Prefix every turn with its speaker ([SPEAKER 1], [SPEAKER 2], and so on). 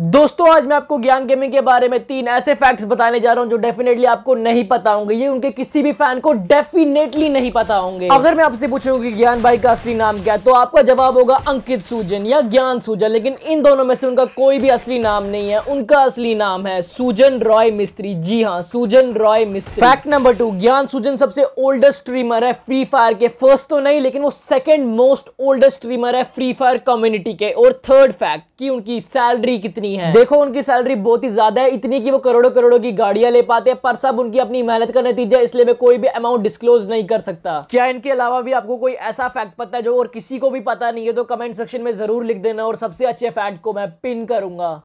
[SPEAKER 1] दोस्तों आज मैं आपको ज्ञान गेमिंग के बारे में तीन ऐसे फैक्ट्स बताने जा रहा हूं जो डेफिनेटली आपको नहीं पता होंगे ये उनके किसी भी फैन को डेफिनेटली नहीं पता होंगे अगर मैं आपसे पूछूं कि ज्ञान भाई का असली नाम क्या है तो आपका जवाब होगा अंकित सूजन या ज्ञान सूजन लेकिन इन दोनों में से उनका कोई भी असली नाम नहीं है उनका असली नाम है सूजन रॉय मिस्त्री जी हाँ सूजन रॉय मिस्त्री fact number two Gyan Sujan सबसे ओल्डेस्ट स्ट्रीमर है फ्री फायर के फर्स्ट तो नहीं लेकिन वो सेकेंड मोस्ट ओल्डेस्ट स्ट्रीमर है फ्री फायर कम्युनिटी के और थर्ड फैक्ट कि उनकी सैलरी कितनी है देखो उनकी सैलरी बहुत ही ज्यादा है इतनी कि वो करोड़ों करोड़ों की गाड़ियां ले पाते हैं पर सब उनकी अपनी मेहनत का नतीजा इसलिए मैं कोई भी अमाउंट डिस्क्लोज नहीं कर सकता क्या इनके अलावा भी आपको कोई ऐसा फैक्ट पता है जो और किसी को भी पता नहीं है तो कमेंट सेक्शन में जरूर लिख देना और सबसे अच्छे फैक्ट को मैं पिन करूंगा